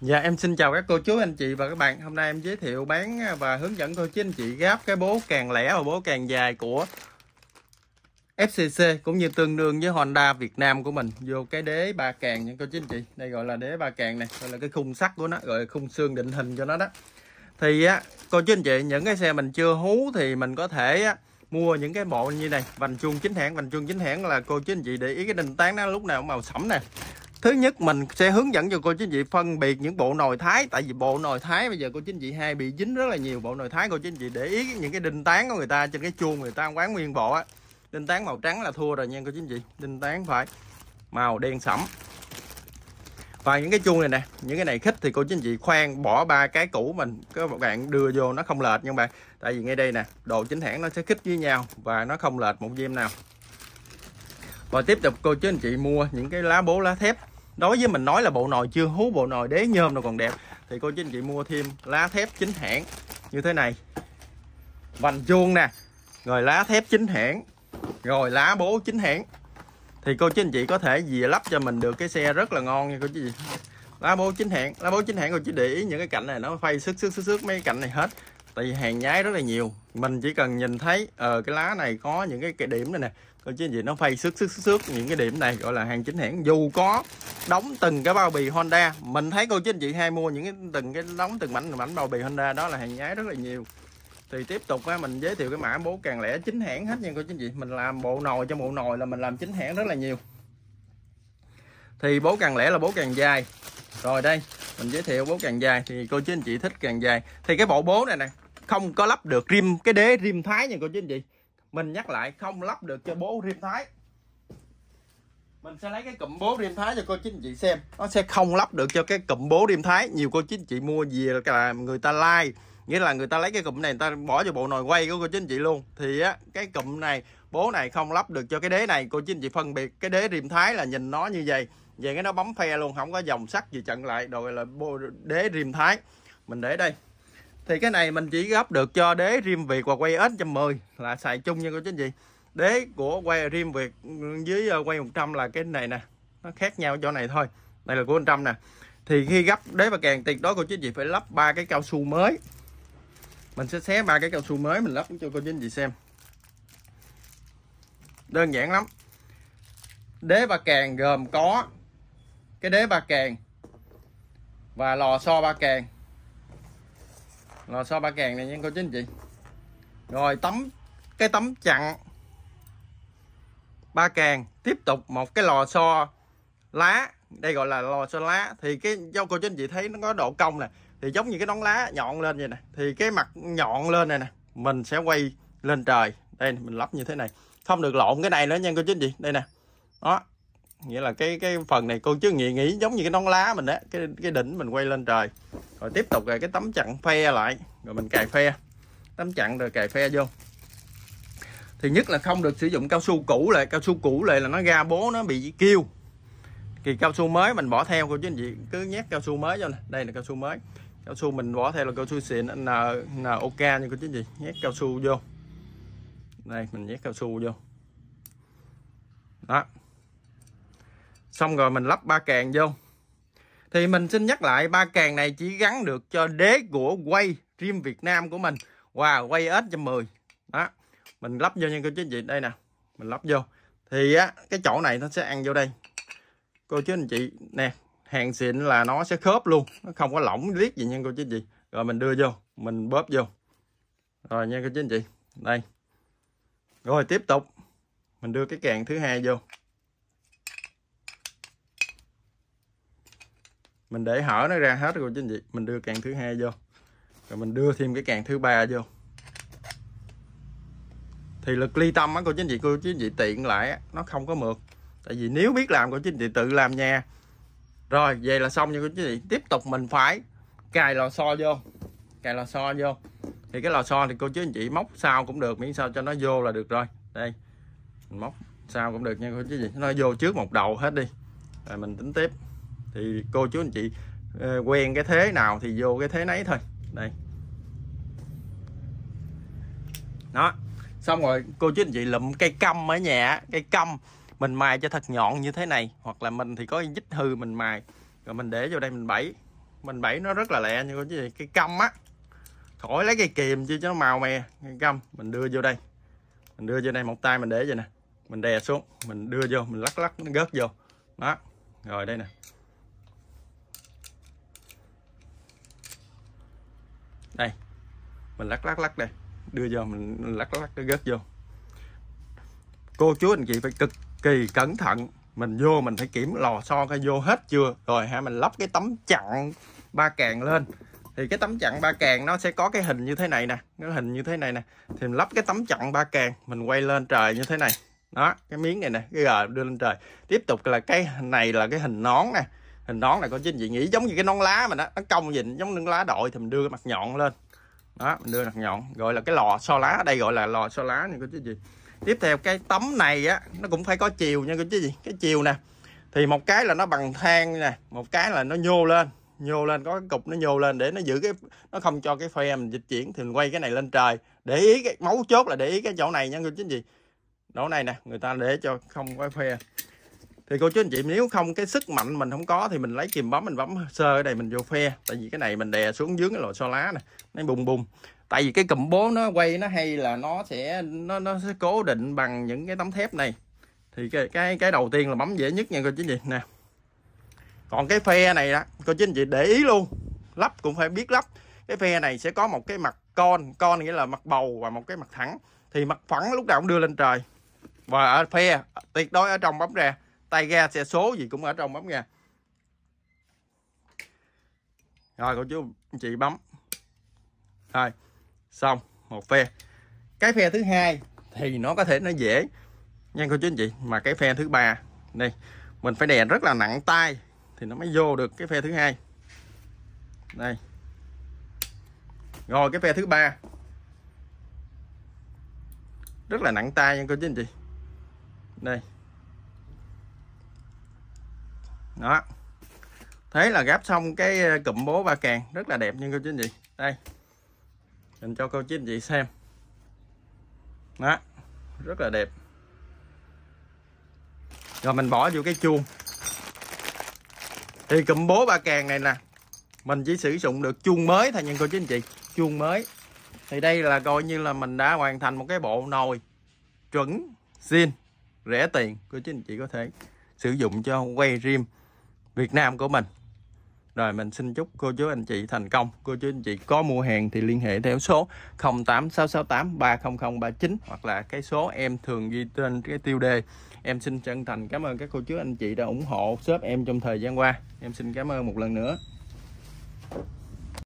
Dạ em xin chào các cô chú anh chị và các bạn Hôm nay em giới thiệu bán và hướng dẫn cô chú anh chị gáp cái bố càng lẻ và bố càng dài của FCC cũng như tương đương với Honda Việt Nam của mình vô cái đế ba càng nha cô chú anh chị đây gọi là đế ba càng này gọi là cái khung sắt của nó gọi là khung xương định hình cho nó đó thì á cô chú anh chị những cái xe mình chưa hú thì mình có thể á, mua những cái bộ như này vành chuông chính hãng vành chuông chính hãng là cô chú anh chị để ý cái đình tán nó lúc nào màu sẫm nè thứ nhất mình sẽ hướng dẫn cho cô chính chị phân biệt những bộ nồi thái tại vì bộ nồi thái bây giờ cô chính chị hay bị dính rất là nhiều bộ nồi thái cô chính chị để ý những cái đinh tán của người ta trên cái chuông người ta quán nguyên bộ á đinh tán màu trắng là thua rồi nha cô chính chị đinh tán phải màu đen sẫm và những cái chuông này nè những cái này khích thì cô chính chị khoan bỏ ba cái cũ mình các bạn đưa vô nó không lệch nha bạn tại vì ngay đây nè đồ chính hãng nó sẽ khích với nhau và nó không lệch một diêm nào và tiếp tục cô chú anh chị mua những cái lá bố lá thép đối với mình nói là bộ nồi chưa hú bộ nồi đế nhôm nó còn đẹp thì cô chú anh chị mua thêm lá thép chính hãng như thế này vành chuông nè rồi lá thép chính hãng rồi lá bố chính hãng thì cô chú anh chị có thể dìa lắp cho mình được cái xe rất là ngon nha cô chú chị lá bố chính hãng lá bố chính hãng cô chú để ý những cái cạnh này nó phay sức sức sức sức mấy cạnh này hết tại vì hàng nhái rất là nhiều mình chỉ cần nhìn thấy ờ cái lá này có những cái, cái điểm này nè cô chứ gì nó phay sức sức sức những cái điểm này gọi là hàng chính hãng dù có đóng từng cái bao bì Honda mình thấy cô chú anh chị hay mua những cái từng cái đóng từng mảnh mảnh bao bì Honda đó là hàng nhái rất là nhiều thì tiếp tục á, mình giới thiệu cái mã bố càng lẻ chính hãng hết nha cô chú anh chị mình làm bộ nồi cho bộ nồi là mình làm chính hãng rất là nhiều thì bố càng lẻ là bố càng dài rồi đây mình giới thiệu bố càng dài thì cô chú anh chị thích càng dài thì cái bộ bố này nè không có lắp được rim cái đế rim thái nha cô chú anh chị mình nhắc lại không lắp được cho bố rim thái mình sẽ lấy cái cụm bố rim thái cho cô chính anh chị xem nó sẽ không lắp được cho cái cụm bố rim thái nhiều cô chính anh chị mua về là người ta like nghĩa là người ta lấy cái cụm này người ta bỏ vào bộ nồi quay của cô chính anh chị luôn thì á cái cụm này bố này không lắp được cho cái đế này cô chính anh chị phân biệt cái đế rim thái là nhìn nó như vậy về cái nó bấm phe luôn không có dòng sắt gì chặn lại rồi là đế rim thái mình để đây thì cái này mình chỉ gấp được cho đế rim việt và quay s 110 là xài chung nha cô chú anh chị đế của quay rim việt với ờ, quay 100 là cái này nè nó khác nhau chỗ này thôi đây là của 100 nè thì khi gấp đế và càng tuyệt đối cô chú anh chị phải lắp ba cái cao su mới mình sẽ xé ba cái cao su mới mình lắp cho cô chú anh chị xem đơn giản lắm đế ba càng gồm có cái đế ba càng và lò xo ba càng lò xo ba càng này nha cô chú anh chị rồi tấm cái tấm chặn ba càng tiếp tục một cái lò xo lá đây gọi là lò xo lá thì cái do cô chú anh chị thấy nó có độ cong nè thì giống như cái nón lá nhọn lên vậy nè thì cái mặt nhọn lên này nè mình sẽ quay lên trời đây mình lắp như thế này không được lộn cái này nữa nha cô chú anh chị đây nè đó nghĩa là cái cái phần này cô chú nghĩ nghĩ giống như cái nón lá mình á cái cái đỉnh mình quay lên trời rồi tiếp tục rồi cái tấm chặn phe lại rồi mình cài phe tấm chặn rồi cài phe vô thì nhất là không được sử dụng cao su cũ lại cao su cũ lại là nó ra bố nó bị kêu kỳ cao su mới mình bỏ theo cô chứ gì cứ nhét cao su mới vô nè đây là cao su mới cao su mình bỏ theo là cao su xịn n ok như cô chứ gì nhét cao su vô đây mình nhét cao su vô đó xong rồi mình lắp ba càng vô thì mình xin nhắc lại ba càng này chỉ gắn được cho đế gỗ quay rim Việt Nam của mình wow quay S110 đó mình lắp vô nha cô chú anh chị đây nè mình lắp vô thì á cái chỗ này nó sẽ ăn vô đây cô chú anh chị nè hàng xịn là nó sẽ khớp luôn nó không có lỏng liếc gì nha cô chú anh chị rồi mình đưa vô mình bóp vô rồi nha cô chú anh chị đây rồi tiếp tục mình đưa cái càng thứ hai vô mình để hở nó ra hết rồi chứ gì mình đưa càng thứ hai vô rồi mình đưa thêm cái càng thứ ba vô thì lực ly tâm á cô chính chị cô chính chị tiện lại nó không có mượt tại vì nếu biết làm cô chính chị tự làm nha rồi về là xong nha cô chính chị tiếp tục mình phải cài lò xo vô cài lò xo vô thì cái lò xo thì cô chính anh chị móc sao cũng được miễn sao cho nó vô là được rồi đây mình móc sao cũng được nha cô chính chị nó vô trước một đầu hết đi rồi mình tính tiếp thì cô chú anh chị ờ, quen cái thế nào thì vô cái thế nấy thôi đây đó xong rồi cô chú anh chị lụm cây câm ở nhà cây câm mình mài cho thật nhọn như thế này hoặc là mình thì có dít hư mình mài rồi mình để vô đây mình bẫy mình bẫy nó rất là lẹ như cái chú anh câm á khỏi lấy cây kìm chứ cho nó màu mè cây câm mình đưa vô đây mình đưa vô đây một tay mình để vậy nè mình đè xuống mình đưa vô mình lắc lắc nó gớt vô đó rồi đây nè đây mình lắc lắc lắc đây đưa vào mình lắc lắc cái gớt vô cô chú anh chị phải cực kỳ cẩn thận mình vô mình phải kiểm lò xo cái vô hết chưa rồi ha mình lắp cái tấm chặn ba càng lên thì cái tấm chặn ba càng nó sẽ có cái hình như thế này nè cái hình như thế này nè thì mình lắp cái tấm chặn ba càng mình quay lên trời như thế này đó cái miếng này nè cái gờ đưa lên trời tiếp tục là cái này là cái hình nón nè hình nón này có chính chị nghĩ giống như cái nón lá mà nó, nó cong nhìn giống nón lá đội thì mình đưa cái mặt nhọn lên đó mình đưa mặt nhọn gọi là cái lò xo lá đây gọi là lò xo lá này có chính gì tiếp theo cái tấm này á nó cũng phải có chiều nha có chính gì cái chiều nè thì một cái là nó bằng than nè một cái là nó nhô lên nhô lên có cái cục nó nhô lên để nó giữ cái nó không cho cái phe mình dịch chuyển thì mình quay cái này lên trời để ý cái mấu chốt là để ý cái chỗ này nha người chính gì chỗ này nè người ta để cho không có phe thì cô chú anh chị nếu không cái sức mạnh mình không có thì mình lấy kìm bấm mình bấm sơ ở đây mình vô phe tại vì cái này mình đè xuống dưới cái lò xo lá này nó bùng bùng tại vì cái cụm bố nó quay nó hay là nó sẽ nó nó sẽ cố định bằng những cái tấm thép này thì cái cái cái đầu tiên là bấm dễ nhất nha cô chú anh chị nè còn cái phe này đó cô chú anh chị để ý luôn lắp cũng phải biết lắp cái phe này sẽ có một cái mặt con con nghĩa là mặt bầu và một cái mặt thẳng thì mặt phẳng lúc nào cũng đưa lên trời và ở phe tuyệt đối ở trong bấm ra tay ga xe số gì cũng ở trong bấm nha rồi cô chú chị bấm rồi xong một phe cái phe thứ hai thì nó có thể nó dễ nha cô chú anh chị mà cái phe thứ ba này mình phải đè rất là nặng tay thì nó mới vô được cái phe thứ hai đây rồi cái phe thứ ba rất là nặng tay nha cô chú anh chị đây đó thế là gáp xong cái ờ, cụm bố ba càng rất là đẹp nha cô chú anh chị đây mình cho cô chú anh chị xem đó rất là đẹp rồi mình bỏ vô cái chuông thì cụm bố ba càng này nè mình chỉ sử dụng được chuông mới thôi nha cô chú anh chị chuông mới thì đây là coi như là mình đã hoàn thành một cái bộ nồi chuẩn xin rẻ tiền cô chú anh chị có thể sử dụng cho quay rim Việt Nam của mình rồi mình xin chúc cô chú anh chị thành công cô chú anh chị có mua hàng thì liên hệ theo số 0866830039 hoặc là cái số em thường ghi trên cái tiêu đề em xin chân thành cảm ơn các cô chú anh chị đã ủng hộ shop em trong thời gian qua em xin cảm ơn một lần nữa